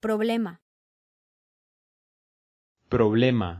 Problema. Problema.